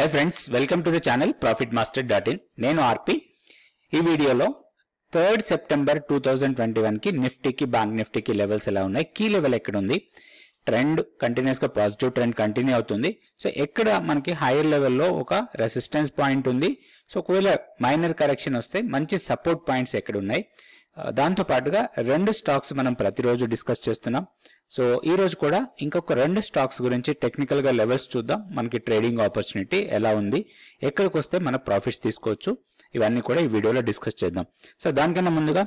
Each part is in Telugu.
high friends welcome to the channel profit master dot in నేను ఆర్పి ఈ వీడియోలో third September two thousand twenty వన్కి నిఫ్టీకి బ్యాంక్ నిఫ్టీకి లెవెల్స్ ఎలా ఉన్నాయి కీ లెవెల్ ఎక్కడ ఉంది ట్రెండ్ కంటిన్యూస్గా పాజిటివ్ ట్రెండ్ కంటిన్యూ అవుతుంది సో ఎక్కడ మనకి హైయర్ లెవెల్లో ఒక రెసిస్టెన్స్ పాయింట్ ఉంది సో ఒకవేళ మైనర్ కరెక్షన్ వస్తే మంచి సపోర్ట్ పాయింట్స్ ఎక్కడ ఉన్నాయి దాంతో పాటుగా రెండు స్టాక్స్ మనం ప్రతిరోజు డిస్కస్ చేస్తున్నాం సో ఈ రోజు కూడా ఇంకొక రెండు స్టాక్స్ గురించి టెక్నికల్ గా లెవెల్స్ చూద్దాం మనకి ట్రేడింగ్ ఆపర్చునిటీ ఎలా ఉంది ఎక్కడికి వస్తే మన ప్రాఫిట్స్ తీసుకోవచ్చు ఇవన్నీ కూడా ఈ వీడియోలో డిస్కస్ చేద్దాం సో దానికన్నా ముందుగా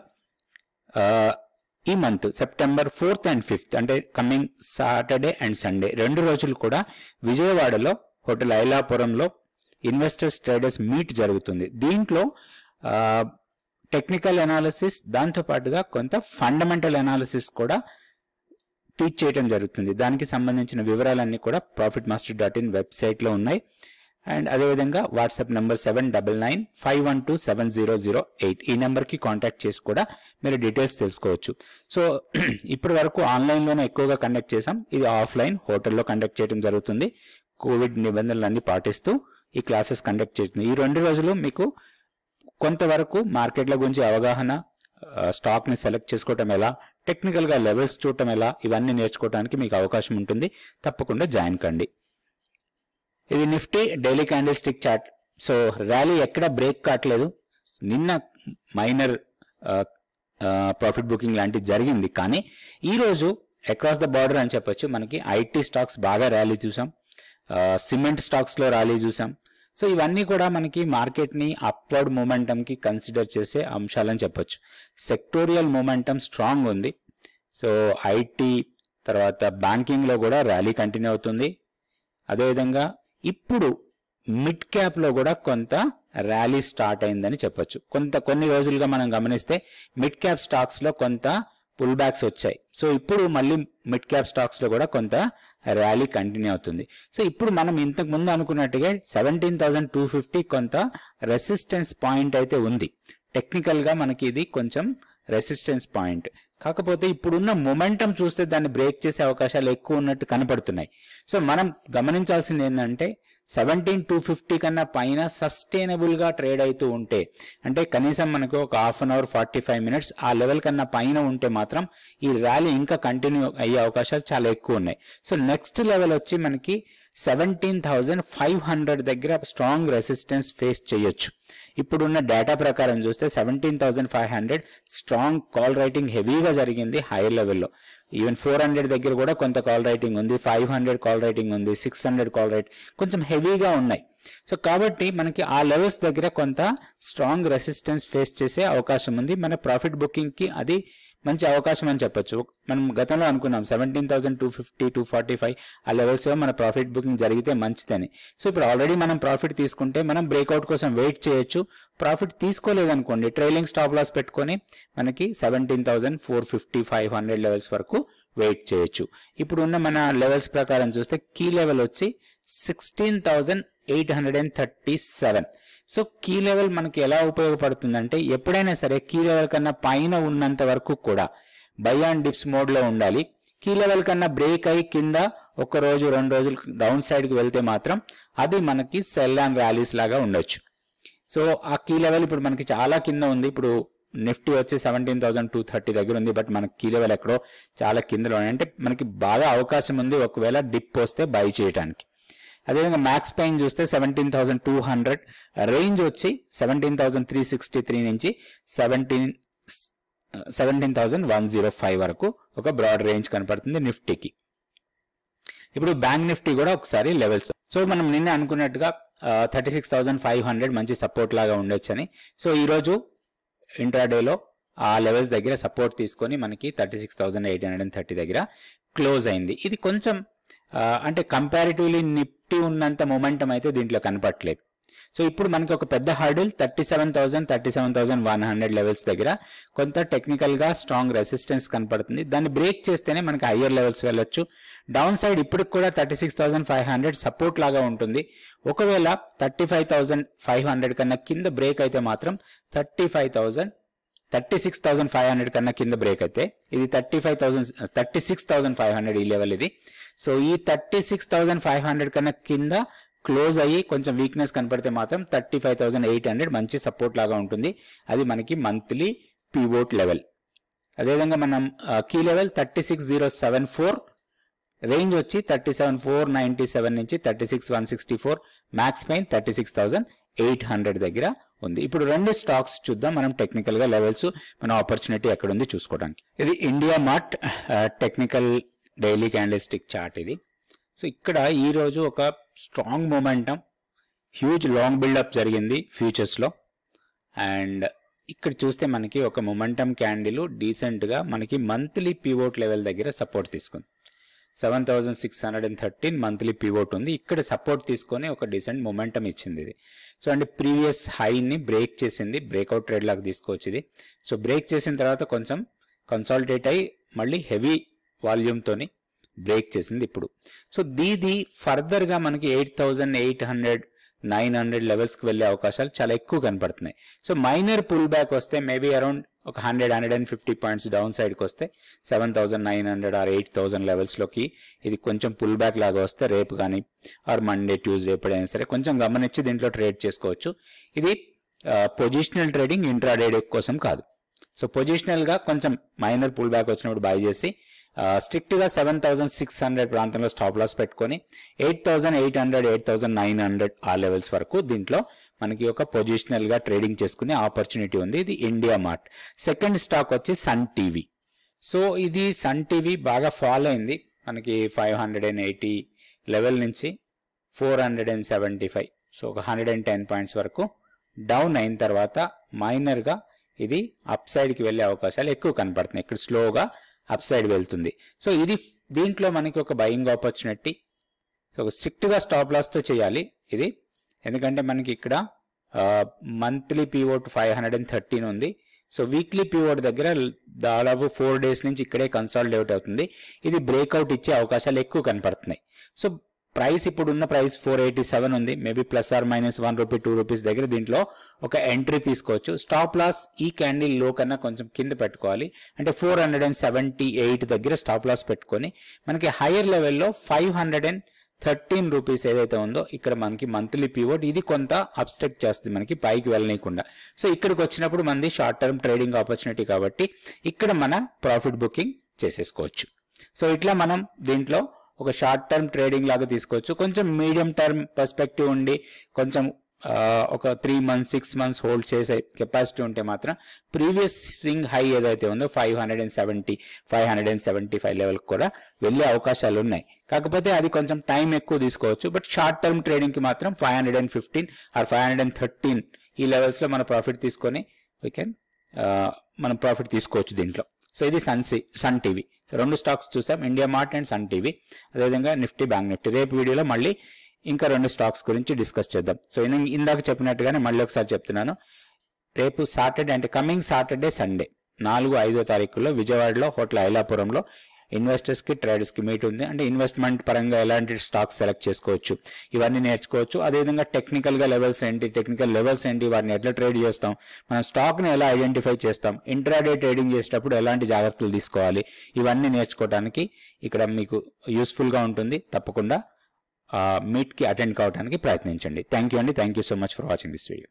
ఈ month September fourth and fifth అంటే కమింగ్ సాటర్డే అండ్ సండే రెండు రోజులు కూడా విజయవాడలో హోటల్ ఐలాపురంలో ఇన్వెస్టర్స్ ట్రేడర్స్ మీట్ జరుగుతుంది దీంట్లో టెక్నికల్ అనాలిసిస్ దాంతోపాటుగా కొంత ఫండమెంటల్ అనాలిసిస్ కూడా టీచ్ చేయడం జరుగుతుంది దానికి సంబంధించిన వివరాలన్నీ కూడా ప్రాఫిట్ మాస్టర్ డాట్ ఇన్ వెబ్సైట్లో ఉన్నాయి అండ్ అదేవిధంగా WhatsApp number seven double nine five one two seven zero zero eight ఈ నెంబర్కి కాంటాక్ట్ చేసి కూడా మీరు డీటెయిల్స్ తెలుసుకోవచ్చు సో ఇప్పటి వరకు ఆన్లైన్లోనే ఎక్కువగా కండక్ట్ చేసాం ఇది ఆఫ్లైన్ హోటల్లో కండక్ట్ చేయడం జరుగుతుంది కోవిడ్ నిబంధనలన్నీ పాటిస్తూ ఈ క్లాసెస్ కండక్ట్ చేస్తుంది ఈ రెండు రోజులు మీకు కొంతవరకు మార్కెట్ల గురించి అవగాహన స్టాక్ని సెలెక్ట్ చేసుకోవటం ఎలా టెక్నికల్గా లెవెల్స్ చూడటం ఎలా ఇవన్నీ నేర్చుకోవడానికి మీకు అవకాశం ఉంటుంది తప్పకుండా జాయిన్ కండి ఇది Nifty daily candle stick chart so rally ఎక్కడ బ్రేక్ కావట్లేదు నిన్న మైనర్ ప్రాఫిట్ బుకింగ్ లాంటివి జరిగింది కానీ ఈరోజు అక్రాస్ ద బార్డర్ అని చెప్పొచ్చు మనకి ఐటీ స్టాక్స్ బాగా ర్యాలీ చూసాం సిమెంట్ స్టాక్స్లో ర్యాలీ చూసాం సో ఇవన్నీ కూడా మనకి మార్కెట్ని అప్వర్డ్ మూమెంటంకి కన్సిడర్ చేసే అంశాలని చెప్పొచ్చు సెక్టోరియల్ మూమెంటం స్ట్రాంగ్ ఉంది సో ఐటీ తర్వాత బ్యాంకింగ్లో కూడా ర్యాలీ కంటిన్యూ అవుతుంది అదేవిధంగా ఇప్పుడు మిడ్ క్యాప్లో కూడా కొంత ర్యాలీ స్టార్ట్ అయిందని చెప్పొచ్చు కొంత కొన్ని రోజులుగా మనం గమనిస్తే మిడ్ క్యాప్ స్టాక్స్లో కొంత పుల్ బ్యాక్స్ వచ్చాయి సో ఇప్పుడు మళ్ళీ మిడ్ క్యాప్ స్టాక్స్లో కూడా కొంత ర్యాలీ కంటిన్యూ అవుతుంది సో ఇప్పుడు మనం ఇంతకు ముందు అనుకున్నట్టుగా సెవెంటీన్ థౌసండ్ టూ ఫిఫ్టీ కొంత రెసిస్టెన్స్ పాయింట్ అయితే ఉంది టెక్నికల్గా మనకి ఇది కొంచెం రెసిస్టెన్స్ పాయింట్ కాకపోతే ఇప్పుడున్న మొమెంటం చూస్తే దాన్ని బ్రేక్ చేసే అవకాశాలు ఎక్కువ ఉన్నట్టు కనపడుతున్నాయి సో మనం గమనించాల్సింది ఏంటంటే సెవెంటీన్ టూ ఫిఫ్టీ కన్నా పైన సస్టైనబుల్గా ట్రేడ్ అవుతూ ఉంటే అంటే కనీసం మనకు ఒక half an hour forty five minutes ఆ లెవెల్ కన్నా పైన ఉంటే మాత్రం ఈ ర్యాలీ ఇంకా కంటిన్యూ అయ్యే అవకాశాలు చాలా ఎక్కువ ఉన్నాయి సో నెక్స్ట్ లెవెల్ వచ్చి మనకి సెవెంటీన్ థౌజండ్ ఫైవ్ హండ్రెడ్ దగ్గర స్ట్రాంగ్ రెసిస్టెన్స్ ఫేస్ చేయొచ్చు ఇప్పుడున్న డేటా ప్రకారం చూస్తే seventeen thousand five hundred strong call writing హెవీగా జరిగింది హైయర్ లెవెల్లో ఈవెన్ ఫోర్ హండ్రెడ్ దగ్గర కూడా కొంత కాల్ రైటింగ్ ఉంది ఫైవ్ హండ్రెడ్ కాల్ రైటింగ్ ఉంది సిక్స్ హండ్రెడ్ కాల్ రైట్ కొంచెం హెవీగా ఉన్నాయి సో కాబట్టి మనకి ఆ లెవెల్స్ దగ్గర కొంత స్ట్రాంగ్ రెసిస్టెన్స్ ఫేస్ చేసే అవకాశం ఉంది మన ప్రాఫిట్ బుకింగ్కి అది మంచి అవకాశం అని చెప్పొచ్చు మనం గతంలో అనుకున్నాం seventeen thousand two fifty two forty five ఆ లెవెల్స్లో మన ప్రాఫిట్ బుకింగ్ జరిగితే మంచిదని సో ఇప్పుడు ఆల్రెడీ మనం ప్రాఫిట్ తీసుకుంటే మనం బ్రేక్అవుట్ కోసం వెయిట్ చేయొచ్చు ప్రాఫిట్ తీసుకోలేదనుకోండి ట్రైలింగ్ స్టాప్ లాస్ పెట్టుకొని మనకి seventeen thousand four fifty five hundred levels వరకు వెయిట్ చేయొచ్చు ఇప్పుడు ఉన్న మన లెవెల్స్ ప్రకారం చూస్తే కీ లెవెల్ వచ్చి sixteen thousand eight hundred and thirty seven so key level మనకి ఎలా ఉపయోగపడుతుందంటే ఎప్పుడైనా సరే కీ లెవెల్ కన్నా పైన ఉన్నంత వరకు కూడా బై అండ్ డిప్స్ మోడ్లో ఉండాలి కీ లెవెల్ కన్నా బ్రేక్ అయి కింద ఒక రోజు రెండు రోజులు డౌన్ సైడ్కి వెళ్తే మాత్రం అది మనకి సెల్ అండ్ వ్యాలీస్ లాగా ఉండొచ్చు సో ఆ కీ లెవెల్ ఇప్పుడు మనకి చాలా కింద ఉంది ఇప్పుడు నిఫ్టీ వచ్చి సెవెంటీన్ థౌసండ్ టూ థర్టీ దగ్గర ఉంది బట్ మనకి కీ లెవెల్ ఎక్కడో చాలా కిందలో అంటే మనకి బాగా అవకాశం ఉంది ఒకవేళ డిప్ వస్తే బై చేయడానికి అదేవిధంగా మ్యాక్స్ పైన చూస్తే seventeen thousand two hundred range వచ్చి seventeen thousand three sixty three నుంచి seventeen seventeen thousand one zero five వరకు ఒక బ్రాడ్ రేంజ్ కనపడుతుంది నిఫ్టీకి ఇప్పుడు బ్యాంక్ నిఫ్టీ కూడా ఒకసారి లెవెల్స్ సో మనం నిన్న అనుకున్నట్టుగా thirty six thousand five hundred మంచి సపోర్ట్ లాగా ఉండొచ్చని సో ఈరోజు డేలో ఆ లెవెల్స్ దగ్గర సపోర్ట్ తీసుకొని మనకి thirty six thousand eight hundred and thirty దగ్గర క్లోజ్ అయింది ఇది కొంచెం అంటే కంపారిటివ్లీ నిఫ్టీ ఉన్నంత మొమెంటం అయితే దీంట్లో కనపట్లేదు సో ఇప్పుడు మనకి ఒక పెద్ద hurdle thirty seven thousand thirty seven thousand one hundred levels దగ్గర కొంత టెక్నికల్గా స్ట్రాంగ్ రెసిస్టెన్స్ కనపడుతుంది దాన్ని బ్రేక్ చేస్తేనే మనకి హయ్యర్ లెవెల్స్ వెళ్ళొచ్చు డౌన్ సైడ్ ఇప్పటికి కూడా thirty six thousand five hundred support లాగా ఉంటుంది ఒకవేళ thirty five thousand five hundred కన్నా కింద బ్రేక్ అయితే మాత్రం thirty five thousand thirty six thousand five hundred కన్నా కింద బ్రేక్ అయితే ఇది thirty five thousand thirty six thousand five hundred ఈ లెవెల్ ఇది సో ఈ thirty six thousand five hundred కన్నా కింద క్లోజ్ అయ్యి కొంచెం వీక్నెస్ కనపడితే మాత్రం thirty five thousand eight hundred మంచి సపోర్ట్ లాగా ఉంటుంది అది మనకి మంత్లీ పివోట్ లెవెల్ అదేవిధంగా మనం key level thirty six zero seven four range వచ్చి thirty seven four ninety seven నుంచి thirty six one sixty four max పైన thirty six thousand eight hundred దగ్గర ఉంది ఇప్పుడు రెండు స్టాక్స్ చూద్దాం మనం టెక్నికల్ గా లెవెల్స్ మన ఆపర్చునిటీ ఎక్కడ ఉంది చూసుకోవడానికి ఇది India Mart technical daily candlestick chart ఇది సో ఇక్కడ ఈరోజు ఒక strong momentum huge long buildup జరిగింది ఫ్యూచర్స్లో అండ్ ఇక్కడ చూస్తే మనకి ఒక మొమెంటమ్ క్యాండిల్ డీసెంట్గా మనకి మంత్లీ పివోట్ లెవెల్ దగ్గర సపోర్ట్ తీసుకుంది seven thousand six hundred and thirteen monthly pivot ఉంది ఇక్కడ సపోర్ట్ తీసుకొని ఒక డీసెంట్ మొమెంటమ్ ఇచ్చింది ఇది సో అండ్ ప్రీవియస్ హైని బ్రేక్ చేసింది బ్రేక్అవుట్ ట్రేడ్ లాగా తీసుకోవచ్చు ఇది సో బ్రేక్ చేసిన తర్వాత కొంచెం కన్సాల్టేట్ అయ్యి మళ్ళీ హెవీ వాల్యూమ్తోని బ్రేక్ చేసింది ఇప్పుడు సో దీది ఫర్దర్గా మనకి eight thousand eight hundred nine hundred లెవెల్స్కి వెళ్ళే అవకాశాలు చాలా ఎక్కువ కనపడుతున్నాయి సో మైనర్ పుల్ బ్యాక్ వస్తే మేబీ అరౌండ్ ఒక hundred hundred and fifty points down సైడ్కి వస్తే seven thousand nine hundred or eight thousand లెవెల్స్లోకి ఇది కొంచెం పుల్ బ్యాక్ లాగా వస్తే రేపు కానీ ఆర్ మండే ట్యూస్డే ఎప్పుడైనా సరే కొంచెం గమనించి దీంట్లో ట్రేడ్ చేసుకోవచ్చు ఇది పొజిషనల్ ట్రేడింగ్ ఇంట్రాడే కోసం కాదు సో పొజిషనల్గా కొంచెం మైనర్ పుల్ బ్యాక్ వచ్చినప్పుడు బై చేసి గా సెవెన్ థౌసండ్ సిక్స్ హండ్రెడ్ ప్రాంతంలో స్టాప్ లాస్ పెట్టుకొని eight thousand eight hundred eight thousand nine hundred ఆ లెవెల్స్ వరకు దీంట్లో మనకి ఒక పొజిషనల్గా ట్రేడింగ్ చేసుకునే ఆపర్చునిటీ ఉంది ఇది ఇండియా మార్ట్ సెకండ్ స్టాక్ వచ్చి సన్ టీవీ సో ఇది సన్ టీవీ బాగా ఫాలో అయింది మనకి five hundred and eighty level నుంచి four hundred and seventy five so ఒక హండ్రెడ్ అండ్ టెన్ పాయింట్స్ వరకు డౌన్ అయిన తర్వాత మైనర్గా ఇది అప్ సైడ్కి వెళ్ళే అవకాశాలు ఎక్కువ కనపడుతున్నాయి ఇక్కడ స్లోగా అప్ సైడ్ వెళ్తుంది సో ఇది దీంట్లో మనకి ఒక బయింగ్ ఆపర్చునిటీ సో స్ట్రిక్ట్గా స్టాప్ లాస్తో చేయాలి ఇది ఎందుకంటే మనకి ఇక్కడ monthly pivot five hundred and thirteen ఉంది సో వీక్లీ పీఓట్ దగ్గర దాదాపు ఫోర్ డేస్ నుంచి ఇక్కడే కన్సాలిడేట్ అవుతుంది ఇది బ్రేక్అవుట్ ఇచ్చే అవకాశాలు ఎక్కువ కనపడుతున్నాయి సో ప్రైస్ ఇప్పుడున్న ప్రైస్ ఫోర్ ఎయిటీ సెవెన్ ఉంది maybe plus or minus one rupee two rupees దగ్గర దీంట్లో ఒక ఎంట్రీ తీసుకోవచ్చు స్టాప్ లాస్ ఈ క్యాండిల్ లో కన్నా కొంచెం కింద పెట్టుకోవాలి అంటే four hundred and seventy eight దగ్గర స్టాప్ లాస్ పెట్టుకొని మనకి హైయర్ లెవెల్లో five hundred and thirteen rupees ఏదైతే ఉందో ఇక్కడ మనకి మంత్లీ పివోట్ ఇది కొంత అబ్స్ట్రక్ట్ చేస్తుంది మనకి పైకి వెళ్ళనీయకుండా సో ఇక్కడికి వచ్చినప్పుడు మనది షార్ట్ టర్మ్ ట్రేడింగ్ ఆపర్చునిటీ కాబట్టి ఇక్కడ మన ప్రాఫిట్ బుకింగ్ చేసేసుకోవచ్చు సో ఇట్లా మనం దీంట్లో ఒక షార్ట్ టర్మ్ ట్రేడింగ్ లాగా తీసుకోవచ్చు కొంచెం మీడియం టర్మ్ పర్స్పెక్టివ్ ఉండి కొంచెం ఒక three months six months hold చేసే కెపాసిటీ ఉంటే మాత్రం ప్రీవియస్ స్వింగ్ హై ఏదైతే ఉందో five hundred and seventy five hundred and seventy five level కూడా వెళ్ళే అవకాశాలు ఉన్నాయి కాకపోతే అది కొంచెం టైం ఎక్కువ తీసుకోవచ్చు బట్ షార్ట్ టర్మ్ ట్రేడింగ్కి మాత్రం five hundred and fifteen or five hundred and thirteen ఈ లెవెల్స్లో మన ప్రాఫిట్ తీసుకొని వీ కెన్ మనం ప్రాఫిట్ తీసుకోవచ్చు దీంట్లో సో ఇది సన్ సన్ టీవీ రెండు స్టాక్స్ చూసాం India Mart and Sun TV అదేవిధంగా నిఫ్టీ బ్యాంక్ నిఫ్టీ రేపు వీడియోలో మళ్ళీ ఇంకా రెండు స్టాక్స్ గురించి డిస్కస్ చేద్దాం సో ఇందాక చెప్పినట్టుగానే మళ్ళీ ఒకసారి చెప్తున్నాను రేపు సాటర్డే అంటే కమింగ్ సాటర్డే సండే నాలుగు ఐదో తారీఖుల్లో విజయవాడలో హోటల్ ఐలాపురంలో ఇన్వెస్టర్స్కి ట్రేడర్స్కి మీట్ ఉంది అంటే ఇన్వెస్ట్మెంట్ పరంగా ఎలాంటి స్టాక్స్ సెలెక్ట్ చేసుకోవచ్చు ఇవన్నీ నేర్చుకోవచ్చు అదేవిధంగా టెక్నికల్గా లెవెల్స్ ఏంటి టెక్నికల్ లెవెల్స్ ఏంటి వారిని ఎట్లా ట్రేడ్ చేస్తాం మనం స్టాక్ని ఎలా ఐడెంటిఫై చేస్తాం ఇంట్రాడే ట్రేడింగ్ చేసేటప్పుడు ఎలాంటి జాగ్రత్తలు తీసుకోవాలి ఇవన్నీ నేర్చుకోవడానికి ఇక్కడ మీకు యూస్ఫుల్గా ఉంటుంది తప్పకుండా మీట్కి అటెండ్ కావడానికి ప్రయత్నించండి థ్యాంక్ యూ అండి thank you so much for watching this video